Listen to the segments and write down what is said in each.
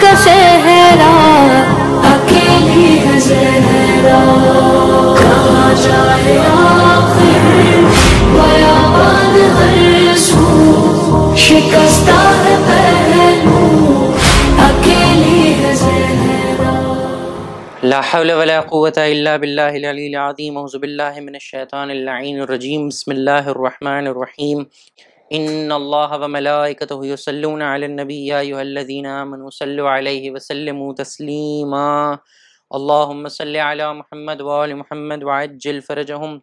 का शहरा अकेली है जहरा कहाँ जाए आखिर बयाबान हर सू शिकस्ता है पहलू अकेली है रहीम إن الله وملائكته يصلون على النبي يا أيها الذين آمنوا صلوا عليه وسلموا تسليما اللهم صل على محمد وآل محمد وعجل فرجهم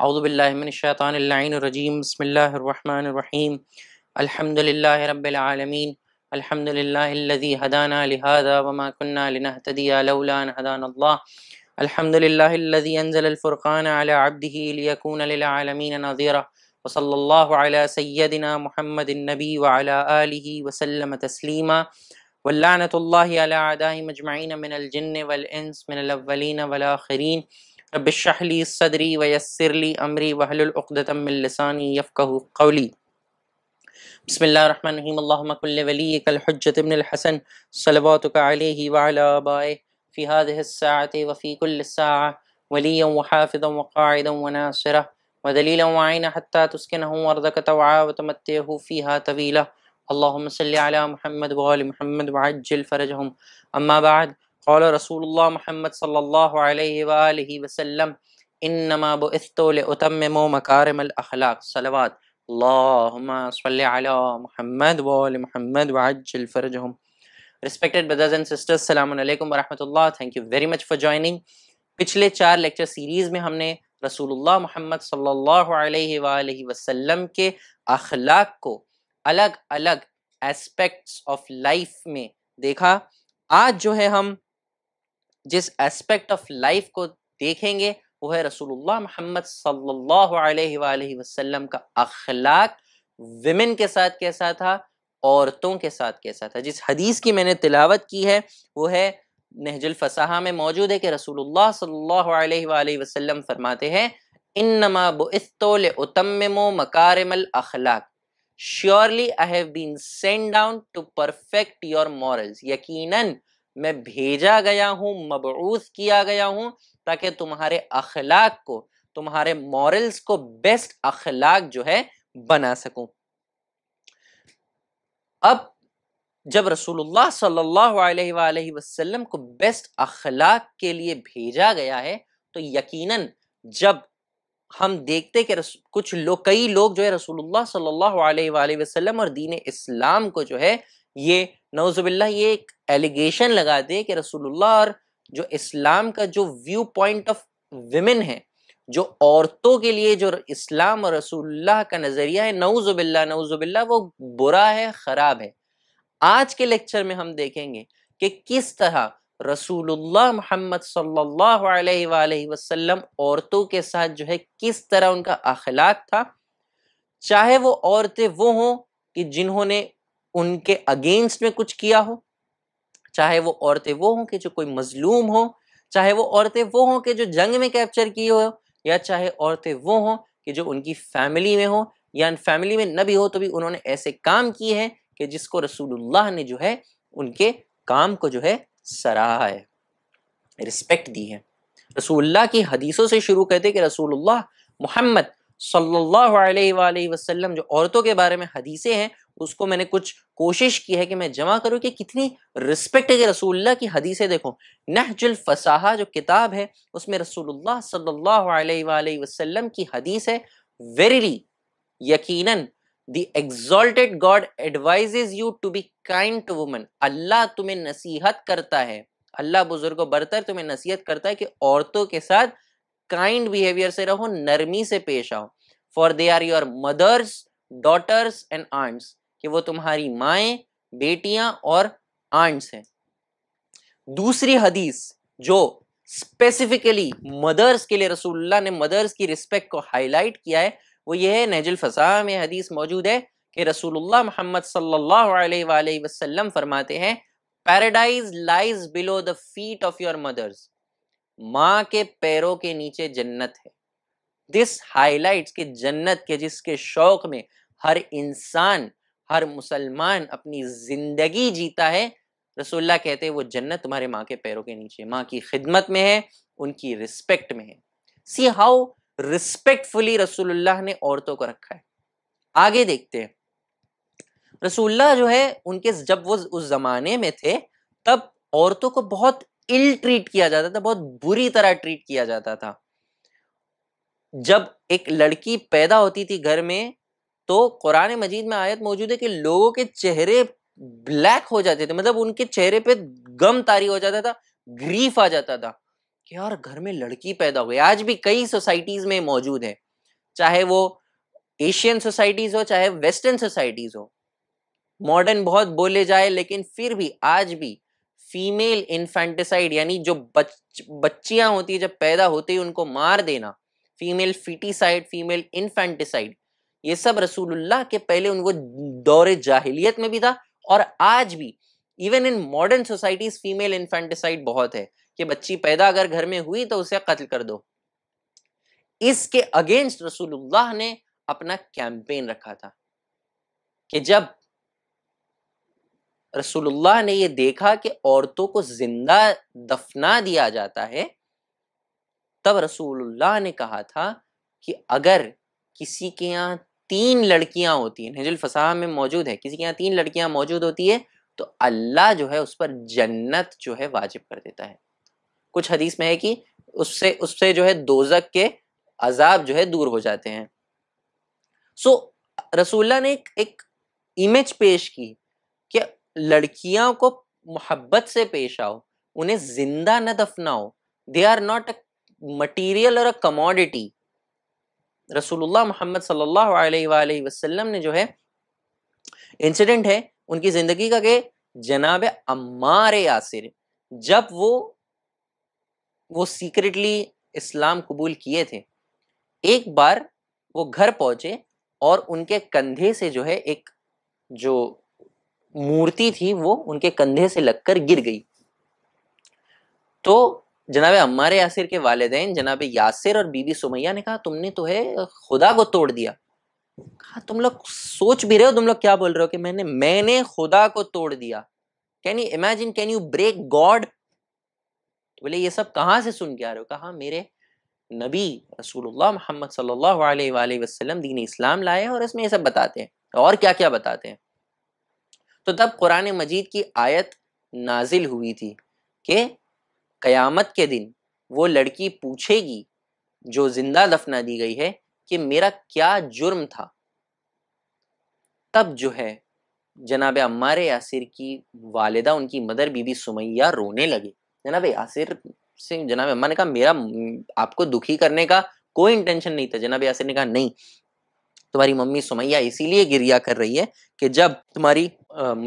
أعوذ بالله من الشيطان اللعين الرجيم بسم الله الرحمن الرحيم الحمد لله رب العالمين الحمد لله الذي هدانا لهذا وما كنا لنهتدي لولا أن هدانا الله الحمد لله الذي أنزل الفرقان على عبده ليكون للعالمين نظيرا وصلى الله على سيدنا محمد النبي وعلى آله وسلم تسليما واللعنة الله على أعدائهم مجمعين من الجن والإنس من الأولين والآخرين رب اشرح لي صدري ويسر لي أمري وهل عقدة من لساني يفقه قولي بسم الله الرحمن الرحيم اللهم كل وليك الحجة ابن الحسن صلواتك عليه وعلى آبائه في هذه الساعة وفي كل الساعة وليا وحافظا وقاعدا وناصرا ودليلا وعينا حتى تسكنه أرضك توعا وتمتعه فيها طويلا اللهم صل على محمد وآل محمد وعجل فرجهم أما بعد قال رسول الله محمد صلى الله عليه وآله وسلم إنما بعثت لأتمم مكارم الأخلاق صلوات اللهم صل على محمد وآل محمد وعجل فرجهم Respected brothers and sisters, Assalamu alaikum wa rahmatullah. Thank you very much for joining. पिछले चार लेक्चर सीरीज में हमने रसूल महमद वसल्लम के अखलाक को अलग अलग एस्पेक्ट्स ऑफ लाइफ में देखा आज जो है हम जिस एस्पेक्ट ऑफ लाइफ को देखेंगे वो है रसूल मोहम्मद सल्लाम वसल्लम का अखलाक विमेन के साथ कैसा था औरतों के साथ कैसा था जिस हदीस की मैंने तिलावत की है वो है नहजुल फसाहा में मौजूद है कि रसूलुल्लाह सल्लल्लाहु अलैहि वसल्लम फरमाते हैं इन्नमा बुइस्तोल उतम्मिमो मकारिमल अखलाक surely I have been sent down to perfect your morals यकीनन मैं भेजा गया हूँ मबूस किया गया हूँ ताकि तुम्हारे अखलाक को तुम्हारे मॉरल्स को बेस्ट अखलाक जो है बना सकूं अब जब रसूलुल्लाह सल्लल्लाहु अलैहि वसल्लम को बेस्ट अखलाक के लिए भेजा गया है तो यकीनन जब हम देखते कि कुछ लोग कई लोग जो है रसूलुल्लाह सल्लल्लाहु अलैहि वसल्लम और दीन इस्लाम को जो है ये नवजुबिल्ला ये एक एलिगेशन लगा दे कि रसूलुल्लाह और जो इस्लाम का जो व्यू पॉइंट ऑफ वमेन है जो औरतों के लिए जो इस्लाम और रसूलुल्लाह का नज़रिया है नवजुबिल्ला नवजुबिल्ला वो बुरा है ख़राब है आज के लेक्चर में हम देखेंगे कि किस तरह रसूलुल्लाह मोहम्मद सल्लल्लाहु अलैहि वसल्लम औरतों के साथ जो है किस तरह उनका अखलाक था चाहे वो औरतें वो हों कि जिन्होंने उनके अगेंस्ट में कुछ किया हो चाहे वो औरतें वो हों कि जो कोई मजलूम हो चाहे वो औरतें वो हों कि जो जंग में कैप्चर की हो या चाहे औरतें वो हों कि जो उनकी फैमिली में हो या फैमिली में न भी हो तो भी उन्होंने ऐसे काम किए हैं कि जिसको रसूलुल्लाह ने जो है उनके काम को जो है सराहा है रिस्पेक्ट दी है रसूलुल्लाह की हदीसों से शुरू करते कि रसूलुल्लाह मोहम्मद सल्लल्लाहु अलैहि वसल्लम जो औरतों के बारे में हदीसें हैं उसको मैंने कुछ कोशिश की है कि मैं जमा करूं कि कितनी रिस्पेक्ट है कि रसूलुल्लाह की हदीसें देखो नहजुल फसाहा जो किताब है उसमें रसूलुल्लाह सल्लल्लाहु अलैहि वसल्लम की हदीस है वेरीली यकीनन the exalted God advises you to be kind to women. अल्लाह तुम्हें नसीहत करता है अल्लाह बुजुर्गो बरतर तुम्हें नसीहत करता है कि औरतों के साथ काइंड बिहेवियर से रहो नरमी से पेश आओ for they are your mothers daughters and aunts कि वो तुम्हारी माए बेटियां और आंट्स हैं दूसरी हदीस जो स्पेसिफिकली मदर्स के लिए रसूलुल्लाह ने मदर्स की रिस्पेक्ट को हाईलाइट किया है वो ये है नहजुल फ़सा में हदीस मौजूद है कि रसूलुल्लाह मोहम्मद सल्लल्लाहु अलैहि वसल्लम फरमाते हैं paradise lies below the feet of your mothers माँ के पैरों के नीचे जन्नत है दिस हाईलाइट्स कि जन्नत के जिसके शौक में हर इंसान हर मुसलमान अपनी जिंदगी जीता है रसोल्ला कहते हैं वो जन्नत तुम्हारे माँ के पैरों के नीचे माँ की खिदमत में है उनकी रिस्पेक्ट में है सी हाउ रिस्पेक्टफुली रसूलुल्लाह ने औरतों को रखा है आगे देखते हैं रसूलुल्लाह जो है उनके जब वो उस जमाने में थे तब औरतों को बहुत इल ट्रीट किया जाता था बहुत बुरी तरह ट्रीट किया जाता था जब एक लड़की पैदा होती थी घर में तो कुरान मजीद में आयत मौजूद है कि लोगों के चेहरे ब्लैक हो जाते थे मतलब उनके चेहरे पे गम तारी हो जाता था ग्रीफ आ जाता था कि यार घर में लड़की पैदा हो गई आज भी कई सोसाइटीज में मौजूद है चाहे वो एशियन सोसाइटीज हो चाहे वेस्टर्न सोसाइटीज हो मॉडर्न बहुत बोले जाए लेकिन फिर भी आज भी फीमेल इन्फेंटिसाइड यानी जो बच बच्चियां होती है जब पैदा होते ही उनको मार देना फीमेल फिटीसाइड फीमेल इन्फेंटिसाइड ये सब रसूलुल्लाह के पहले उनको दौरे जाहिलियत में भी था और आज भी even in modern societies female infanticide बहुत है कि बच्ची पैदा अगर घर में हुई तो उसे कत्ल कर दो इसके अगेंस्ट रसूलुल्लाह ने अपना कैंपेन रखा था कि जब रसूलुल्लाह ने यह देखा कि औरतों को जिंदा दफना दिया जाता है तब रसूलुल्लाह ने कहा था कि अगर किसी के यहाँ तीन लड़कियां होती हैं नजुल फसाह में मौजूद है किसी के यहाँ तीन लड़कियां मौजूद होती है तो अल्लाह जो है उस पर जन्नत जो है वाजिब कर देता है कुछ हदीस में है कि उससे उससे जो है दोजक के अजाब जो है दूर हो जाते हैं सो रसूल्ला ने एक, एक इमेज पेश की कि लड़कियों को मोहब्बत से पेश आओ उन्हें जिंदा न दफनाओ they are not a material और अ कमोडिटी रसूलुल्लाह मोहम्मद सल्लल्लाहु अलैहि वसल्लम ने जो है इंसिडेंट है उनकी ज़िंदगी का के जनाब अम्मार यासिर जब वो वो सीक्रेटली इस्लाम कबूल किए थे एक बार वो घर पहुंचे और उनके कंधे से जो है एक जो मूर्ति थी वो उनके कंधे से लगकर गिर गई तो जनाब अम्मार यासिर के वालदेन जनाब यासिर और बीबी सुमैया ने कहा तुमने तो है खुदा को तोड़ दिया कहा तुम लोग सोच भी रहे हो तुम लोग क्या बोल रहे हो कि मैंने मैंने खुदा को तोड़ दिया can you imagine can you break God तो बोले ये सब कहाँ से सुन के आ रहे हो कहा मेरे नबी रसूलुल्लाह मोहम्मद सल्लल्लाहु अलैहि वसल्लम दीन इस्लाम लाए और इसमें ये सब बताते हैं और क्या क्या बताते हैं तो तब कुरान मजीद की आयत नाजिल हुई थी कि क़यामत के दिन वो लड़की पूछेगी जो जिंदा दफना दी गई है कि मेरा क्या जुर्म था तब जो है जनाब अम्मा यासिर की वालदा उनकी मदर बीबी सुमैया रोने लगे जनाब यासिर सिंह जनाब अम्मा ने कहा मेरा आपको दुखी करने का कोई इंटेंशन नहीं था जनाब यासिर ने कहा नहीं तुम्हारी मम्मी सुमैया इसीलिए गिरिया कर रही है कि जब तुम्हारी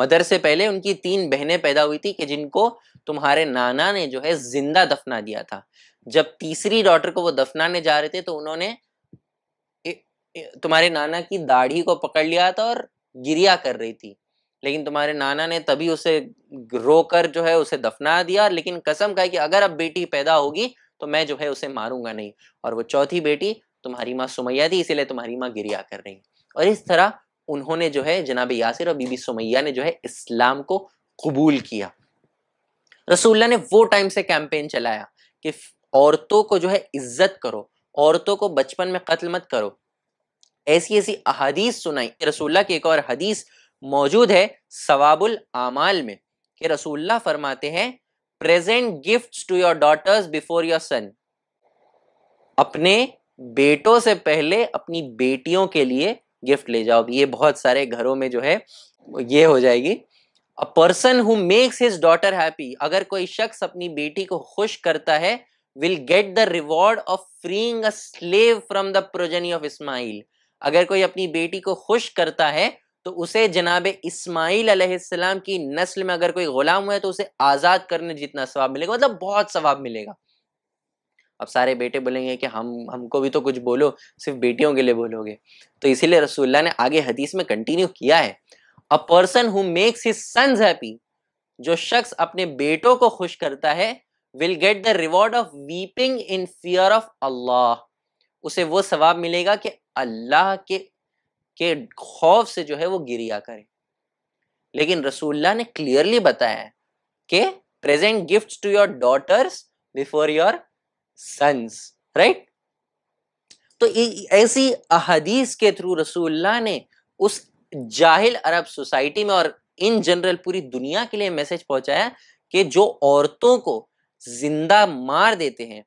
मदर से पहले उनकी तीन बहनें पैदा हुई थी कि जिनको तुम्हारे नाना ने जो है जिंदा दफना दिया था जब तीसरी डॉटर को वो दफनाने जा रहे थे तो उन्होंने तुम्हारे नाना की दाढ़ी को पकड़ लिया था और गिरिया कर रही थी लेकिन तुम्हारे नाना ने तभी उसे रोकर जो है उसे दफना दिया लेकिन कसम खाई कि अगर अब बेटी पैदा होगी तो मैं जो है उसे मारूंगा नहीं और वो चौथी बेटी तुम्हारी माँ सुमैया थी इसीलिए तुम्हारी माँ गिरिया कर रही और इस तरह उन्होंने जो है जनाब यासिर और बीबी सुमैया ने जो है इस्लाम को कबूल किया रसूल्ला ने वो टाइम से कैंपेन चलाया कि औरतों को जो है इज्जत करो औरतों को बचपन में कत्ल मत करो ऐसी ऐसी अहादीस सुनाई रसूल्ला की एक और हदीस मौजूद है सवाबुल आमाल में कि रसूल्ला फरमाते हैं present gift to your daughters before your son अपने बेटों से पहले अपनी बेटियों के लिए गिफ्ट ले जाओ ये बहुत सारे घरों में जो है ये हो जाएगी a person who makes his daughter happy अगर कोई शख्स अपनी बेटी को खुश करता है will get the reward of freeing a slave from the progeny of Ismail अगर कोई अपनी बेटी को खुश करता है तो उसे जनाब इस्माईल अलैहिस्सलाम की नस्ल में अगर कोई गुलाम हुआ है तो उसे आज़ाद करने जितना सवाब मिलेगा मतलब बहुत सवाब मिलेगा अब सारे बेटे बोलेंगे कि हम हमको भी तो कुछ बोलो सिर्फ बेटियों के लिए बोलोगे तो इसीलिए रसूलुल्लाह ने आगे हदीस में कंटिन्यू किया है a person who makes his sons happy जो शख्स अपने बेटों को खुश करता है will get the reward of weeping in fear of Allah उसे वो सवाब मिलेगा कि अल्लाह के के खौफ से जो है वो गिरिया करें लेकिन रसूल्ला ने क्लियरली बताया कि present gift to your daughters before your sons right तो ऐसी अहदीस के थ्रू रसूल्ला ने उस जाहिल अरब सोसाइटी में और इन जनरल पूरी दुनिया के लिए मैसेज पहुंचाया कि जो औरतों को जिंदा मार देते हैं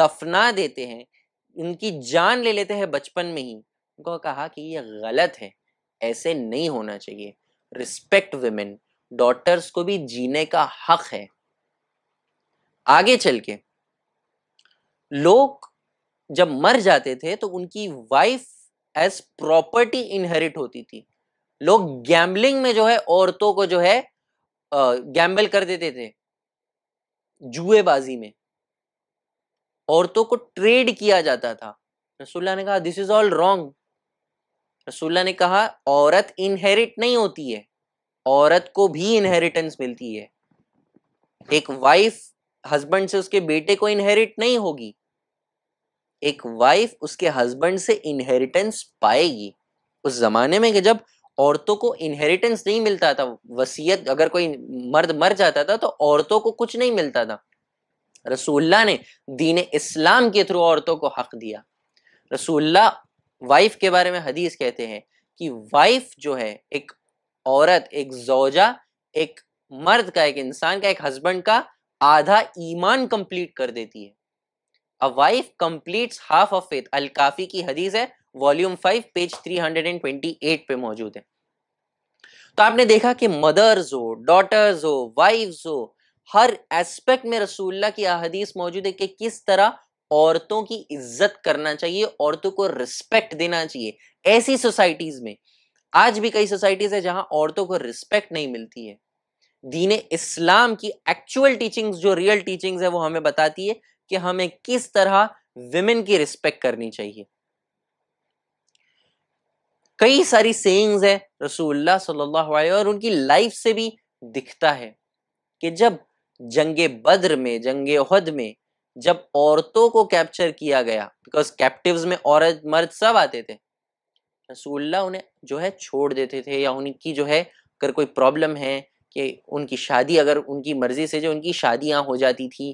दफना देते हैं उनकी जान ले लेते हैं बचपन में ही उनको कहा कि ये गलत है ऐसे नहीं होना चाहिए रिस्पेक्ट वेमेन डॉटर्स को भी जीने का हक है आगे चल के लोग जब मर जाते थे तो उनकी वाइफ एज प्रॉपर्टी इनहेरिट होती थी लोग गैम्बलिंग में जो है औरतों को जो है गैम्बल कर देते थे जुएबाजी में औरतों को ट्रेड किया जाता था रसुल्ला ने कहा दिस इज ऑल रॉन्ग रसुल्ला ने कहा औरत इनहेरिट नहीं होती है औरत को भी इनहेरिटेंस मिलती है एक वाइफ हस्बैंड से उसके बेटे को इनहेरिट नहीं होगी एक वाइफ उसके हस्बैंड से इनहेरिटेंस पाएगी उस जमाने में कि जब औरतों को इनहेरिटेंस नहीं मिलता था वसीयत अगर कोई मर्द मर जाता था तो औरतों को कुछ नहीं मिलता था रसूल्ला ने दीन इस्लाम के थ्रू औरतों को हक दिया रसूल्ला वाइफ के बारे में हदीस कहते हैं कि वाइफ जो है एक औरत एक जोजा एक मर्द का एक इंसान का एक हस्बैंड का आधा ईमान कंप्लीट कर देती है a wife completes half of faith अल काफी की हदीस है volume five page three hundred and twenty eight पे मौजूद है तो आपने देखा कि मदर्स हो डॉटर्स हो वाइफ्स हो हर एस्पेक्ट में रसूल्ला की अहदीस मौजूद है कि किस तरह औरतों की इज्जत करना चाहिए औरतों को रिस्पेक्ट देना चाहिए ऐसी सोसाइटीज में आज भी कई सोसाइटीज है जहां औरतों को रिस्पेक्ट नहीं मिलती है दीन इस्लाम की एक्चुअल टीचिंग्स जो रियल टीचिंग्स है वो हमें बताती है कि हमें किस तरह विमेन की रिस्पेक्ट करनी चाहिए कई सारी सेंग्स है रसूल्ला सल्लल्लाहु अलैहि और उनकी लाइफ से भी दिखता है कि जब जंगे बद्र में जंगे उहद में जब औरतों को कैप्चर किया गया बिकॉज कैप्टिव में औरत मर्द सब आते थे रसूल्ला उन्हें जो है छोड़ देते थे या उनकी जो है अगर कोई प्रॉब्लम है कि उनकी शादी अगर उनकी मर्जी से जो उनकी शादियाँ हो जाती थी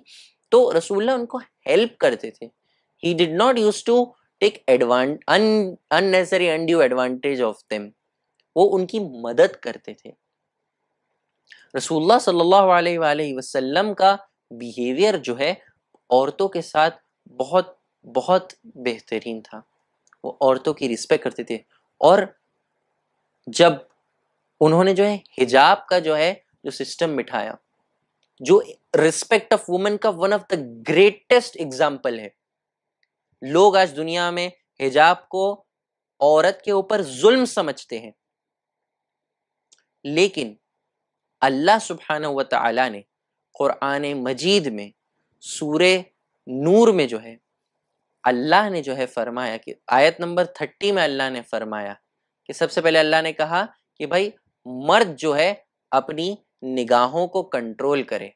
तो रसूल्ला उनको हेल्प करते थे he did not use to take advant unnecessary undue advantage of them वो उनकी मदद करते थे रसूलुल्लाह सल्लल्लाहु का बिहेवियर जो है औरतों के साथ बहुत बहुत बेहतरीन था वो औरतों की रिस्पेक्ट करते थे और जब उन्होंने जो है हिजाब का जो है जो सिस्टम मिठाया जो रिस्पेक्ट ऑफ वुमेन का one of the greatest example है लोग आज दुनिया में हिजाब को औरत के ऊपर जुल्म समझते हैं लेकिन अल्लाह सुबहाना ने क़ुरान मजीद में सूर नूर में जो है अल्लाह ने जो है फरमाया कि आयत नंबर थर्टी में अल्लाह ने फरमाया कि सबसे पहले अल्लाह ने कहा कि भाई मर्द जो है अपनी निगाहों को कंट्रोल करे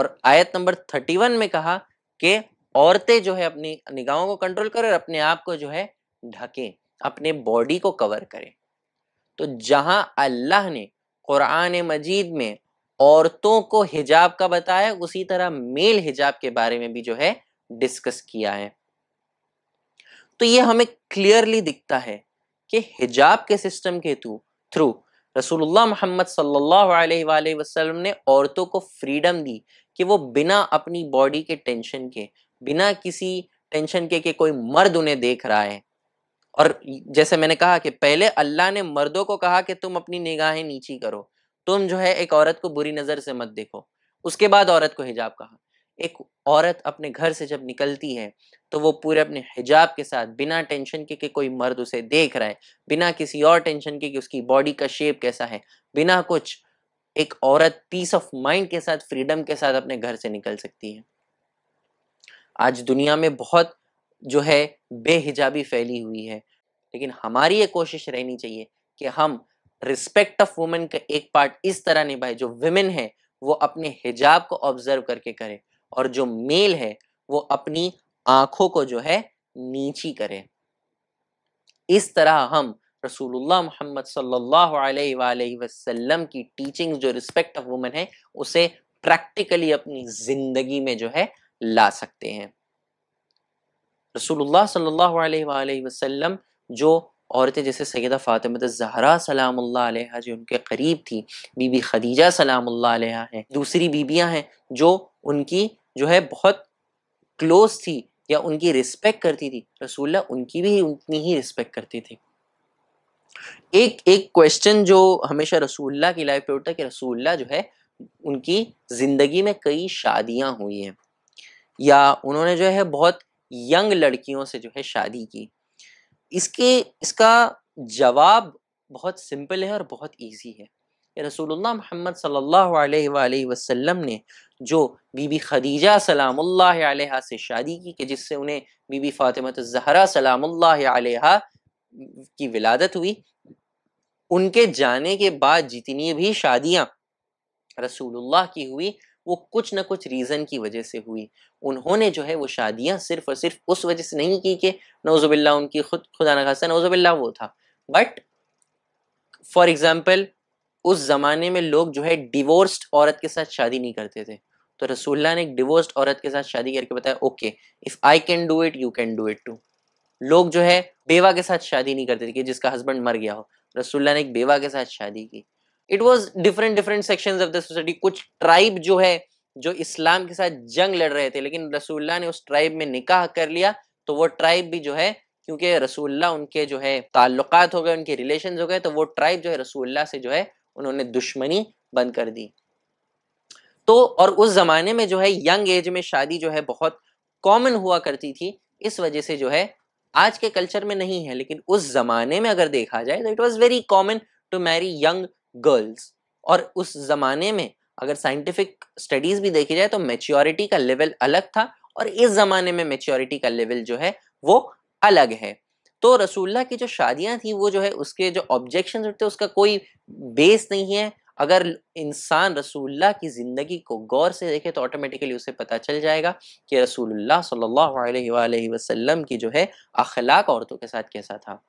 और आयत नंबर थर्टी वन में कहा कि औरतें जो है अपनी निगाहों को कंट्रोल करें और अपने आप को जो है ढकें अपने बॉडी को कवर करें तो जहां अल्लाह ने कुरान मजीद में औरतों को हिजाब का बताया उसी तरह मेल हिजाब के बारे में भी जो है डिस्कस किया है तो ये हमें क्लियरली दिखता है कि हिजाब के सिस्टम के थ्रू थ्रू रसूलुल्लाह मोहम्मद सल्लल्लाहु अलैहि वसल्लम ने औरतों को फ्रीडम दी कि वो बिना अपनी बॉडी के टेंशन के बिना किसी टेंशन के कि कोई मर्द उन्हें देख रहा है और जैसे मैंने कहा कि पहले अल्लाह ने मर्दों को कहा कि तुम अपनी निगाहें नीची करो तुम जो है एक औरत को बुरी नजर से मत देखो उसके बाद औरत को हिजाब कहा एक औरत अपने घर से जब निकलती है तो वो पूरे अपने हिजाब के साथ बिना टेंशन के कि कोई मर्द उसे देख रहा है बिना किसी और टेंशन के कि उसकी बॉडी का शेप कैसा है बिना कुछ एक औरत पीस ऑफ माइंड के साथ फ्रीडम के साथ अपने घर से निकल सकती है आज दुनिया में बहुत जो है बेहिजाबी फैली हुई है लेकिन हमारी ये कोशिश रहनी चाहिए कि हम रिस्पेक्ट ऑफ वुमेन का एक पार्ट इस तरह निभाए जो वुमेन है वो अपने हिजाब को ऑब्जर्व करके करे और जो मेल है वो अपनी आंखों को जो है नीची करे इस तरह हम रसूलुल्लाह मोहम्मद सल्लल्लाहु अलैहि वसल्लम की टीचिंग जो रिस्पेक्ट ऑफ वुमेन है उसे प्रैक्टिकली अपनी जिंदगी में जो है ला सकते हैं रसूलुल्लाह सल्लल्लाहु अलैहि वसल्लम जो औरतें जैसे सैदा फ़ातिमत तो जहरा सलाम जो उनके करीब थी बीबी खदीजा सलाम हैं दूसरी बीबियाँ हैं जो उनकी जो है बहुत क्लोज थी या उनकी रिस्पेक्ट करती थी रसूल्ला उनकी भी उतनी ही रिस्पेक्ट करती थी एक एक क्वेश्चन जो हमेशा रसूल्ला की लाइफ पे उठता कि रसूल्ला जो है उनकी ज़िंदगी में कई शादियां हुई हैं या उन्होंने जो है बहुत यंग लड़कियों से जो है शादी की इसके इसका जवाब बहुत सिंपल है और बहुत इजी है रसूलुल्लाह मोहम्मद सल्लल्लाहु अलैहि वसल्लम ने जो बीबी खदीजा सलाम अलैहा से शादी की कि जिससे उन्हें बीबी फ़ातिमत जहरा सलाम अलैहा की विलादत हुई उनके जाने के बाद जितनी भी शादियां रसूलुल्लाह की हुई वो कुछ ना कुछ रीज़न की वजह से हुई उन्होंने जो है वो शादियाँ सिर्फ और सिर्फ उस वजह से नहीं की कि नौजुबिल्ला उनकी खुद खुदा न खासा नौजुबिल्ला वो था बट फॉर एग्ज़ाम्पल उस ज़माने में लोग जो है डिवोर्स्ड औरत के साथ शादी नहीं करते थे तो रसुल्ला ने एक डिवोर्स्ड औरत के साथ शादी करके बताया okay if I can do it you can do it too लोग जो है बेवा के साथ शादी नहीं करते थे कि जिसका हस्बैंड मर गया हो रसुल्ला ने एक बेवा के साथ शादी की it was different different section of the society कुछ ट्राइब जो है जो इस्लाम के साथ जंग लड़ रहे थे लेकिन रसूल्ला ने उस ट्राइब में निकाह कर लिया तो वो ट्राइब भी जो है क्योंकि रसूल्ला उनके जो है ताल्लुकात हो गए उनके रिलेशन हो गए तो वो ट्राइब जो है रसूल्ला से जो है उन्होंने दुश्मनी बंद कर दी तो और उस जमाने में जो है यंग एज में शादी जो है बहुत कॉमन हुआ करती थी इस वजह से जो है आज के कल्चर में नहीं है लेकिन उस जमाने में अगर देखा जाए तो it was very common to marry young girls और उस ज़माने में अगर साइंटिफिक स्टडीज़ भी देखी जाए तो मेच्योरिटी का लेवल अलग था और इस ज़माने में मेच्योरिटी का लेवल जो है वो अलग है तो रसूल्ला की जो शादियां थी वो जो है उसके जो ऑब्जेक्शन होते उसका कोई बेस नहीं है अगर इंसान रसूल्ला की ज़िंदगी को गौर से देखे तो ऑटोमेटिकली उसे पता चल जाएगा कि रसूलुल्लाह सल्लल्लाहु अलैहि वसल्लम की जो है अखलाक औरतों के साथ कैसा था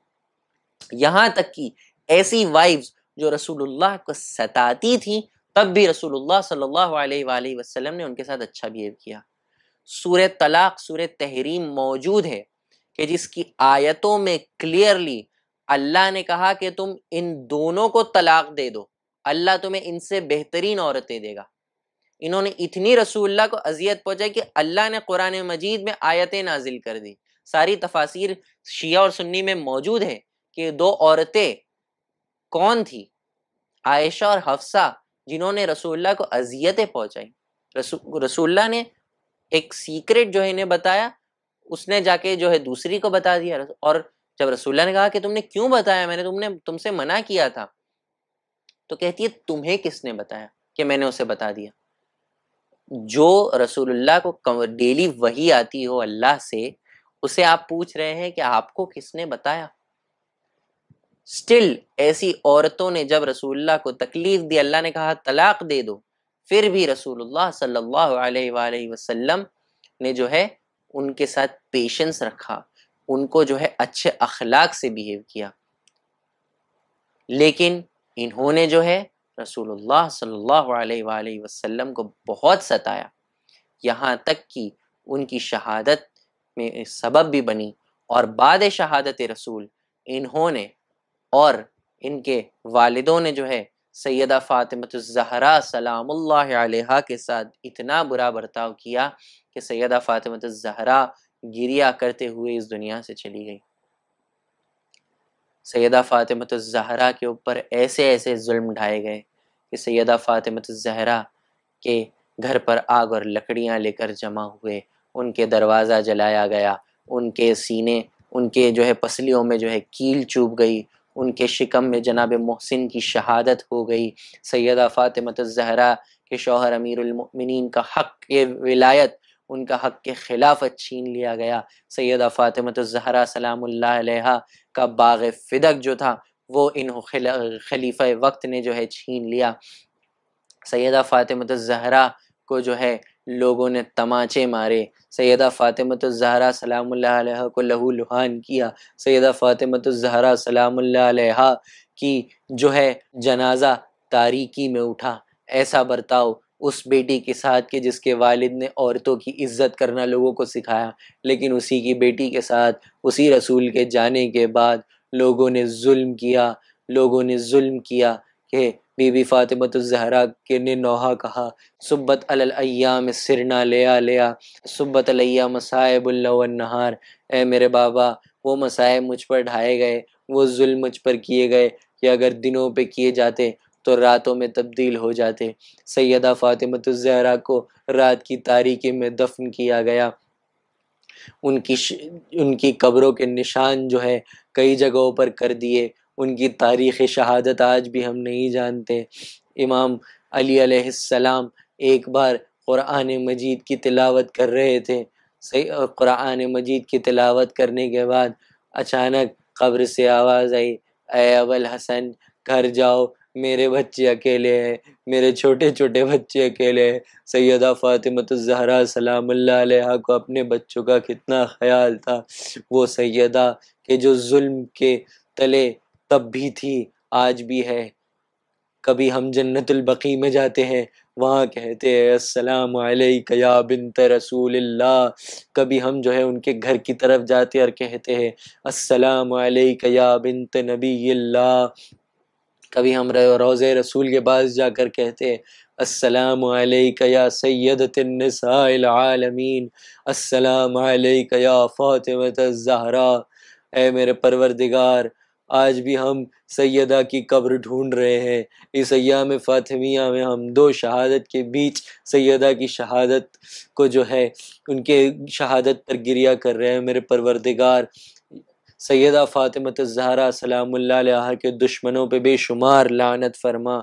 यहाँ तक कि ऐसी वाइफ्स जो रसूलुल्लाह को सताती थी तब भी रसूलुल्लाह सल्लल्लाहु अलैहि वसल्लम ने उनके साथ अच्छा बिहेव किया सूर तलाक सूर तहरीम मौजूद है कि जिसकी आयतों में क्लियरली अल्लाह ने कहा कि तुम इन दोनों को तलाक दे दो अल्लाह तुम्हें इनसे बेहतरीन औरतें देगा इन्होंने इतनी रसूल्ला को अजियत पहुंचाई कि अल्लाह ने कुरान मजीद में आयतें नाजिल कर दी सारी तफासिर शिया और सुन्नी में मौजूद है कि दो औरतें कौन थी आयशा और हफ्सा जिन्होंने रसोल्ला को अजियतें पहुंचाई रसू रसूल्ला ने एक सीक्रेट जो है इन्हें बताया उसने जाके जो है दूसरी को बता दिया और जब रसोल्ला ने कहा कि तुमने क्यों बताया मैंने तुमने तुमसे मना किया था तो कहती है तुम्हें किसने बताया कि मैंने उसे बता दिया जो रसूलुल्लाह को डेली वही आती हो अल्लाह से उसे आप पूछ रहे हैं कि आपको किसने बताया स्टिल ऐसी औरतों ने जब रसूलुल्लाह को तकलीफ दी अल्लाह ने कहा तलाक दे दो फिर भी रसूलुल्लाह सल्लल्लाहु अलैहि वसल्लम ने जो है उनके साथ पेशेंस रखा उनको जो है अच्छे अखलाक से बिहेव किया लेकिन इन्होंने जो है रसूलुल्लाह सल्लल्लाहु अलैहि वसल्लम को बहुत सताया यहाँ तक कि उनकी शहादत में सबब भी बनी और बाद शहादत रसूल इन्होंने और इनके वालिदों ने जो है सैदा फ़ातिमतज़हरा सलाम के साथ इतना बुरा बर्ताव किया कि सैदा फ़ातिमतज़हरा गिरिया करते हुए इस दुनिया से चली गई सैदा फ़ातिमतज़हरा के ऊपर ऐसे ऐसे जुल्म ढाए गए कि सैदा फ़ातिमतज़हरा के घर पर आग और लकड़ियां लेकर जमा हुए उनके दरवाज़ा जलाया गया उनके सीने उनके जो है पसलियों में जो है कील चूब गई उनके शिकम में जनाब मोहसिन की शहादत हो गई सैदा फ़ातिमत जहरा के शौहर अमीरमिन का हक़ विलायत उनका हक़ के ख़िलाफ़ छीन लिया गया सैदा फ़ातिमत जहरा सलाम का बाग फ़िदक जो था वो इन खलीफ़ वक्त ने जो है छीन लिया सैदा फ़ातिमत जहरा को जो है लोगों ने तमाचे मारे सैदा फ़ातिमत जहरा सलाम को लहू लुहान किया सैदा फ़ातिमत जहरा सलाम की जो है जनाजा तारीकी में उठा ऐसा बर्ताव उस बेटी के साथ के जिसके वालिद ने औरतों की इज्जत करना लोगों को सिखाया लेकिन उसी की बेटी के साथ उसी रसूल के जाने के बाद लोगों ने जुल्म किया लोगों ने जुल्म किया कि बीबी फातिमतरा तो के ने नोहा कहा सुब्बत अलैयाम सिरना लिया लिया सुब्बत अलैयाम मसायबुल्लनहार ए मेरे बाबा वो मसायब मुझ पर ढाए गए वो जुल मुझ पर किए गए कि अगर दिनों पे किए जाते तो रातों में तब्दील हो जाते सैदा तो जहरा को रात की तारीखी में दफन किया गया उनकी उनकी कब्रों के निशान जो है कई जगहों पर कर दिए उनकी तारीख़ शहादत आज भी हम नहीं जानते इमाम अली एक बार क़ुरान मजीद की तिलावत कर रहे थे सही क़ुरान मजीद की तिलावत करने के बाद अचानक कब्र से आवाज़ आई ए अबल हसन घर जाओ मेरे बच्चे अकेले हैं मेरे छोटे छोटे बच्चे अकेले हैं सैदा फ़ातिमतजहरा सलाम्ला को अपने बच्चों का कितना ख्याल था वो सैदा के जो जुल्म के तले तब भी थी आज भी है कभी हम जन्नतुल बकी में जाते हैं वहाँ कहते हैं अस्सलाम या बिनत रसूल कभी हम जो है उनके घर की तरफ जाते और कहते हैं अस्सलाम या बिनत नबी कभी हम रोज़ रसूल के पास जाकर कहते हैं अस्सलाम या आलमीन अस्सलाम या फ़ातिमत ज़हरा ए मेरे परवरदिगार आज भी हम सैदा की कब्र ढूंढ रहे हैं इस अयाम फातिमिया में हम दो शहादत के बीच सैदा की शहादत को जो है उनके शहादत पर गिरिया कर रहे हैं मेरे परवरदिगार सैदा फ़ातिमत जहरा सलाम के दुश्मनों पे बेशुमार लानत फरमा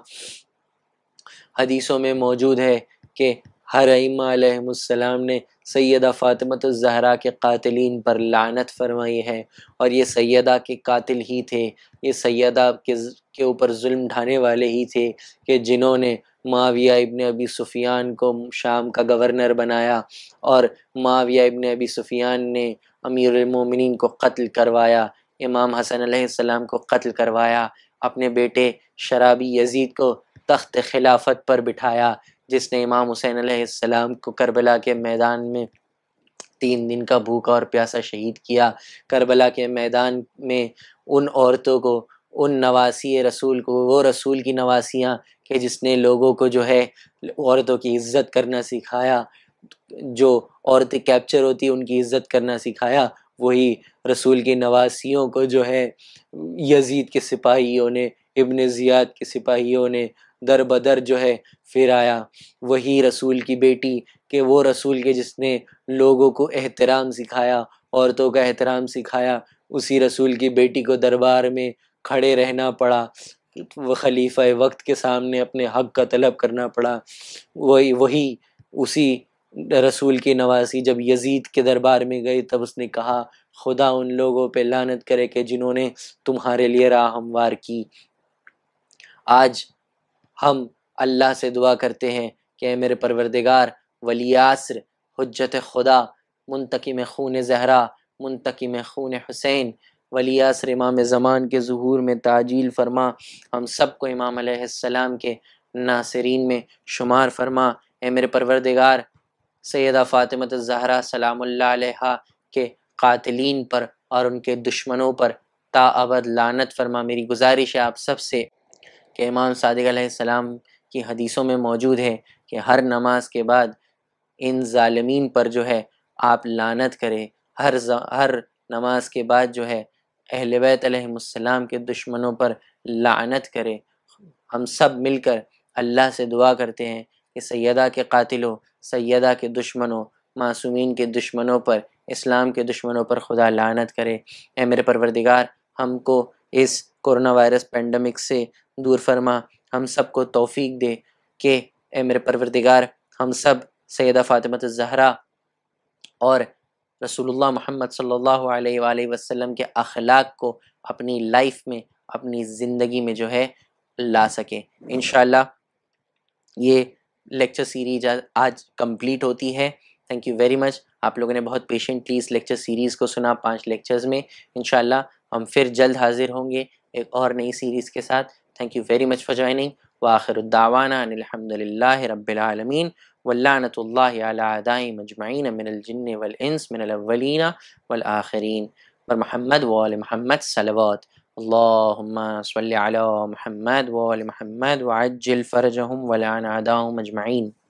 हदीसों में मौजूद है कि हर इमाम ने सैदा फ़ातिमत ज़हरा के कातिलीन पर लानत फरमाई है और ये सैदा के कातिल ही थे ये सैदा के के ऊपर जुल्म ढाने वाले ही थे कि जिन्होंने माविया इबन अबी सुफियान को शाम का गवर्नर बनाया और माविया इबन अबी सुफियान ने अमीरमिन को कत्ल करवाया इमाम हसन सलाम को कत्ल करवाया अपने बेटे शराबी यजीद को तख्त खिलाफत पर बिठाया जिसने इमाम हुसैन सलाम को करबला के मैदान में तीन दिन का भूखा और प्यासा शहीद किया करबला के मैदान में उन औरतों को उन नवासी रसूल को वो रसूल की नवासियाँ के जिसने लोगों को जो है औरतों की इज्जत करना सिखाया जो औरतें कैप्चर होती उनकी इज्जत करना सिखाया वही रसूल की नवासियों को जो है यजीद के सिपाहियों ने इब्न ज़ियाद के सिपाहियों ने दर बदर जो है फिर आया वही रसूल की बेटी के वो रसूल के जिसने लोगों को एहतराम सिखाया औरतों का एहतराम सिखाया उसी रसूल की बेटी को दरबार में खड़े रहना पड़ा वह खलीफा वक्त के सामने अपने हक का तलब करना पड़ा वही वही उसी रसूल की नवासी जब यजीद के दरबार में गई तब उसने कहा खुदा उन लोगों पे लानत करे कि जिन्होंने तुम्हारे लिए राह हमवार की आज हम अल्लाह से दुआ करते हैं कि मेरे परवरदिगार वलियासर हजत खुदा मुंतकम खून जहरा मुंतकम खून हुसैन वलियासर इमाम ज़मान के जहूर में ताजील फरमा हम सब को इमाम सलाम के नासरीन में शुमार फरमा ए मेरे परवरदिगार सैदा फ़ातिमत ज़हरा सलामुल्लाह के कातलीन पर और उनके दुश्मनों पर ताबद लानत फरमा मेरी गुजारिश है आप सबसे कि इमाम सादिक सलाम की हदीसों में मौजूद है कि हर नमाज के बाद इन ालमीन पर जो है आप लानत करें हर हर नमाज के बाद जो है अहल बैतम के दुश्मनों पर लानत करें हम सब मिलकर अल्लाह से दुआ करते हैं कि सैदा के कातिलों सैदा के दुश्मनों मासूमिन के दुश्मनों पर इस्लाम के दुश्मनों पर खुदा लानत करे ए मेरे परवरदिगार हमको इस कोरोना वायरस पेंडमिक से दूर फरमा हम सब को तोफ़ी दे के ए मेरे परवरदिगार हम सब सैदा फ़ातिमत ज़हरा और रसूलुल्लाह मोहम्मद सल्लल्लाहु अलैहि वसल्लम के अखलाक को अपनी लाइफ में अपनी ज़िंदगी में जो है ला सके इन ये लेक्चर सीरीज आज कंप्लीट होती है थैंक यू वेरी मच आप लोगों ने बहुत पेशेंटली इस लेक्चर सीरीज़ को सुना पांच लेक्चर्स में इन हम फिर जल्द हाजिर होंगे एक और नई सीरीज़ के साथ Thank you very much for joining. وآخر الدعوانا أن الحمد لله رب العالمين واللعنة الله على أعدائهم مجمعين من الجن والإنس من الأولين والآخرين محمد وآل محمد صلوات اللهم صل على محمد وآل محمد وعجل فرجهم ولعن أعدائهم مجمعين.